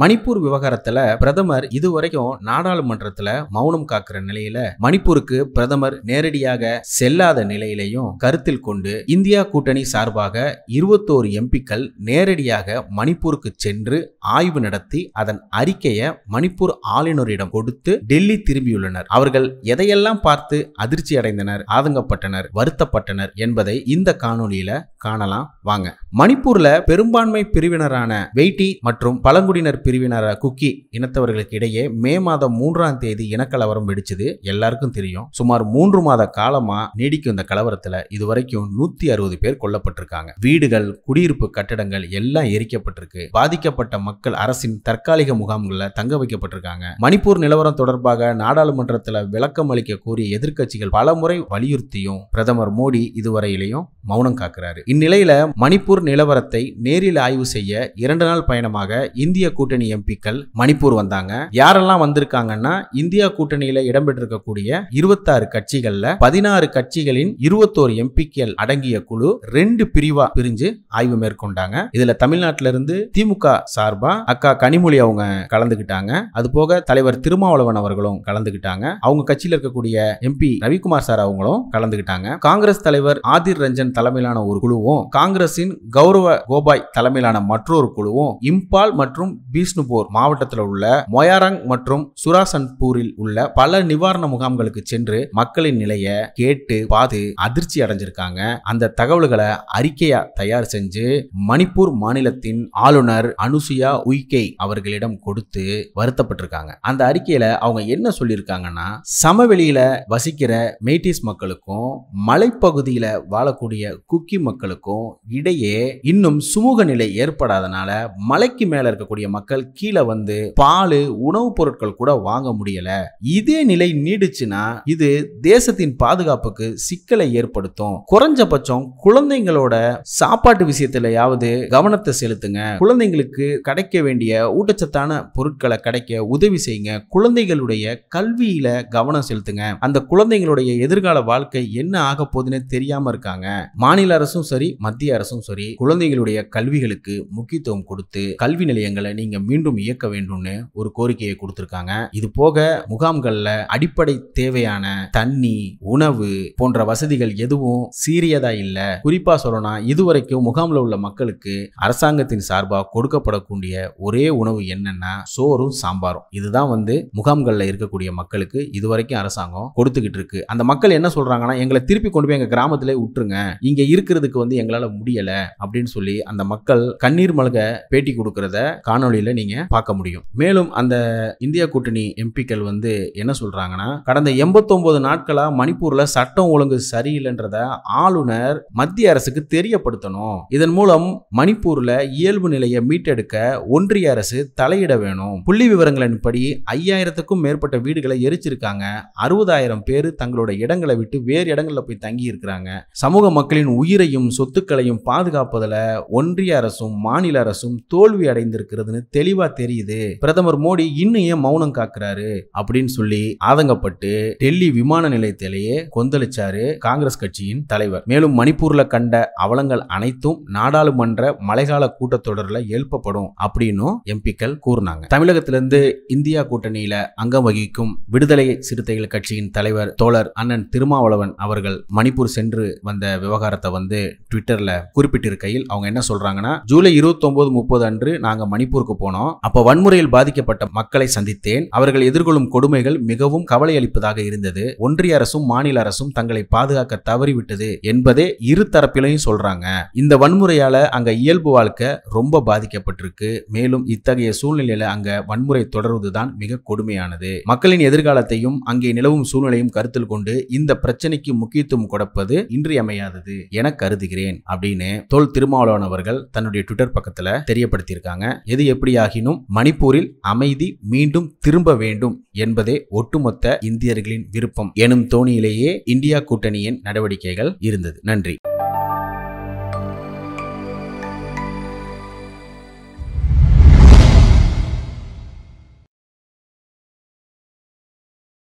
மணிப்பூர் விவகாரத்துல பிரதமர் இதுவரைக்கும் நாடாளுமன்றத்துல மௌனம் காக்குற நிலையில மணிப்பூருக்கு பிரதமர் நேரடியாக செல்லாத நிலையிலையும் கருத்தில் கொண்டு இந்தியா கூட்டணி சார்பாக இருபத்தோரு எம்பிக்கள் நேரடியாக மணிப்பூருக்கு சென்று ஆய்வு நடத்தி அதன் அறிக்கையை மணிப்பூர் ஆளுநரிடம் கொடுத்து டெல்லி திரும்பியுள்ளனர் அவர்கள் எதையெல்லாம் பார்த்து அதிர்ச்சி அடைந்தனர் ஆதங்கப்பட்டனர் வருத்தப்பட்டனர் என்பதை இந்த காணொலியில காணலாம் வாங்க மணிப்பூர்ல பெரும்பான்மை பிரிவினரான வெயிட்டி மற்றும் பழங்குடியினர் பிரிவினர குக்கி இனத்தவர்களுக்கு இடையே மே மாதம் மூன்றாம் தேதி இனக்கலவரம் வெடிச்சது எல்லாருக்கும் தெரியும் சுமார் மூன்று மாத காலமா நீடிக்கும் இந்த கலவரத்துல இதுவரைக்கும் நூத்தி அறுபது பேர் கொல்லப்பட்டிருக்காங்க வீடுகள் குடியிருப்பு கட்டடங்கள் எல்லாம் எரிக்கப்பட்டிருக்கு பாதிக்கப்பட்ட மக்கள் அரசின் தற்காலிக முகாம்கள்ல தங்க வைக்கப்பட்டிருக்காங்க மணிப்பூர் நிலவரம் தொடர்பாக நாடாளுமன்றத்துல விளக்கம் அளிக்க கோரிய எதிர்க்கட்சிகள் பலமுறை வலியுறுத்தியும் பிரதமர் மோடி இதுவரையிலையும் மௌனம் காக்கிறாரு இந்நிலையில மணிப்பூர் நிலவரத்தை நேரில் ஆய்வு செய்ய இரண்டு நாள் பயணமாக இந்திய கூட்டணி எம்பிக்கள் மணிப்பூர் வந்தாங்க யாரெல்லாம் வந்திருக்காங்கன்னா இந்தியா கூட்டணியில இடம்பெற்றிருக்கக்கூடிய இருபத்தாறு கட்சிகள்ல பதினாறு கட்சிகளின் இருபத்தோரு எம்பிக்கள் அடங்கிய குழு ரெண்டு பிரிவா பிரிஞ்சு ஆய்வு மேற்கொண்டாங்க இதுல தமிழ்நாட்டில இருந்து திமுக சார்பா அக்கா கனிமொழி அவங்க கலந்துகிட்டாங்க அது போக தலைவர் திருமாவளவன் அவர்களும் கலந்துகிட்டாங்க அவங்க கட்சியில் இருக்கக்கூடிய எம்பி ரவிக்குமார் சார் அவங்களும் கலந்துகிட்டாங்க காங்கிரஸ் தலைவர் ஆதிர் ரஞ்சன் தலைமையிலான ஒரு குழுவும் காங்கிரசின் கௌரவ கோபாய் தலைமையிலான மற்றொரு குழுவும் இம்பால் மற்றும் பிஷ்ணுபூர் மாவட்டத்தில் உள்ள மொயாரங் மற்றும் சுராசன்பூரில் உள்ள பல நிவாரண முகாம்களுக்கு சென்று மக்களின் நிலையை கேட்டு பார்த்து அதிர்ச்சி அடைஞ்சிருக்காங்க அந்த தகவல்களை அறிக்கையா தயார் செஞ்சு மணிப்பூர் மாநிலத்தின் ஆளுநர் அனுசுயா உய்கே அவர்களிடம் கொடுத்து வருத்தப்பட்டிருக்காங்க அந்த அறிக்கையில அவங்க என்ன சொல்லியிருக்காங்கன்னா சமவெளியில வசிக்கிற மெய்டிஸ் மக்களுக்கும் மலைப்பகுதியில வாழக்கூடிய குக்கி மக்களுக்கும் இடையே இடையே இன்னும் சுமூக நிலை ஏற்படாதனால மலைக்கு மேல இருக்கக்கூடிய மக்கள் கீழே வந்து பால் உணவுப் பொருட்கள் கூட வாங்க முடியல இதே நிலை நீடிச்சுன்னா இது தேசத்தின் பாதுகாப்புக்கு சிக்கலை ஏற்படுத்தும் குறைஞ்சபட்சம் குழந்தைங்களோட சாப்பாட்டு விஷயத்திலயாவது கவனத்தை செலுத்துங்க குழந்தைங்களுக்கு கிடைக்க வேண்டிய ஊட்டச்சத்தான பொருட்களை கிடைக்க உதவி செய்யுங்க குழந்தைகளுடைய கல்வியில கவனம் செலுத்துங்க அந்த குழந்தைங்களுடைய எதிர்கால வாழ்க்கை என்ன ஆக போகுதுன்னு தெரியாம இருக்காங்க மாநில அரசும் சரி மத்திய அரசும் சரி மாதிரி குழந்தைகளுடைய கல்விகளுக்கு முக்கியத்துவம் கொடுத்து கல்வி நிலையங்களை நீங்க மீண்டும் இயக்க வேண்டும்னு ஒரு கோரிக்கையை கொடுத்திருக்காங்க இது போக முகாம்கள்ல அடிப்படை தேவையான தண்ணி உணவு போன்ற வசதிகள் எதுவும் சீரியதா இல்ல குறிப்பா சொல்லணும்னா இதுவரைக்கும் முகாம்ல உள்ள மக்களுக்கு அரசாங்கத்தின் சார்பாக கொடுக்கப்படக்கூடிய ஒரே உணவு என்னன்னா சோறும் சாம்பாரும் இதுதான் வந்து முகாம்கள்ல இருக்கக்கூடிய மக்களுக்கு இதுவரைக்கும் அரசாங்கம் கொடுத்துக்கிட்டு இருக்கு அந்த மக்கள் என்ன சொல்றாங்கன்னா எங்களை திருப்பி கொண்டு போய் எங்க கிராமத்திலே விட்டுருங்க இங்க இருக்கிறதுக்கு வந்து எங்களால முடியல அப்படின்னு சொல்லி அந்த மக்கள் கண்ணீர் மலக பேட்டி கொடுக்கறத காணொலியில நீங்க பார்க்க முடியும் மேலும் அந்த இந்திய கூட்டணி எம்பிக்கள் வந்து என்ன சொல்றாங்கன்னா கடந்த எண்பத்தொன்பது நாட்களா மணிப்பூர்ல சட்டம் ஒழுங்கு சரியில்லைன்றத ஆளுநர் மத்திய அரசுக்கு தெரியப்படுத்தணும் இதன் மூலம் மணிப்பூர்ல இயல்பு நிலையை மீட்டெடுக்க ஒன்றிய அரசு தலையிட வேணும் புள்ளி விவரங்களின்படி ஐயாயிரத்துக்கும் மேற்பட்ட வீடுகளை எரிச்சிருக்காங்க அறுபதாயிரம் பேர் தங்களோட இடங்களை விட்டு வேறு இடங்களில் போய் தங்கி இருக்கிறாங்க சமூக மக்களின் உயிரையும் சொத்துக்களையும் பாதுகாப்பு பாதுகாப்பதில் ஒன்றிய அரசும் மாநில அரசும் தோல்வி அடைந்திருக்கிறதுன்னு தெளிவா தெரியுது பிரதமர் மோடி இன்னும் ஏன் மௌனம் காக்குறாரு அப்படின்னு சொல்லி ஆதங்கப்பட்டு டெல்லி விமான நிலையத்திலேயே கொந்தளிச்சாரு காங்கிரஸ் கட்சியின் தலைவர் மேலும் மணிப்பூர்ல கண்ட அவலங்கள் அனைத்தும் நாடாளுமன்ற மழைக்கால கூட்டத்தொடரில் எழுப்பப்படும் அப்படின்னும் எம்பிக்கள் கூறினாங்க தமிழகத்திலிருந்து இந்தியா கூட்டணியில அங்கம் வகிக்கும் விடுதலை சிறுத்தைகள் கட்சியின் தலைவர் தோழர் அண்ணன் திருமாவளவன் அவர்கள் மணிப்பூர் சென்று வந்த விவகாரத்தை வந்து ட்விட்டர்ல குறிப்பிட்டிருக்காங்க இருக்கையில் அவங்க என்ன சொல்றாங்கன்னா ஜூலை ஒன்பது முப்பது அன்று நாங்க மணிப்பூருக்கு போனோம் அப்போ வன்முறையில் பாதிக்கப்பட்ட மக்களை சந்தித்தேன் அவர்கள் எதிர்கொள்ளும் கொடுமைகள் மிகவும் கவலை அளிப்பதாக இருந்தது ஒன்றிய அரசும் மாநில அரசும் தங்களை பாதுகாக்க தவறிவிட்டது என்பதே இரு தரப்பிலையும் சொல்றாங்க இந்த வன்முறையால அங்க இயல்பு வாழ்க்கை ரொம்ப பாதிக்கப்பட்டிருக்கு மேலும் இத்தகைய சூழ்நிலையில அங்க வன்முறை தொடர்வதுதான் மிக கொடுமையானது மக்களின் எதிர்காலத்தையும் அங்கே நிலவும் சூழ்நிலையும் கருத்தில் கொண்டு இந்த பிரச்சனைக்கு முக்கியத்துவம் கொடுப்பது இன்றியமையாதது என கருதுகிறேன் அப்படின்னு தொல் தொல் திருமாவளவன் அவர்கள் தன்னுடைய ட்விட்டர் பக்கத்தில் தெரியப்படுத்தியிருக்காங்க எது எப்படியாகினும் மணிப்பூரில் அமைதி மீண்டும் திரும்ப வேண்டும் என்பதே ஒட்டுமொத்த இந்தியர்களின் விருப்பம் எனும் தோணியிலேயே இந்தியா கூட்டணியின் நடவடிக்கைகள் இருந்தது நன்றி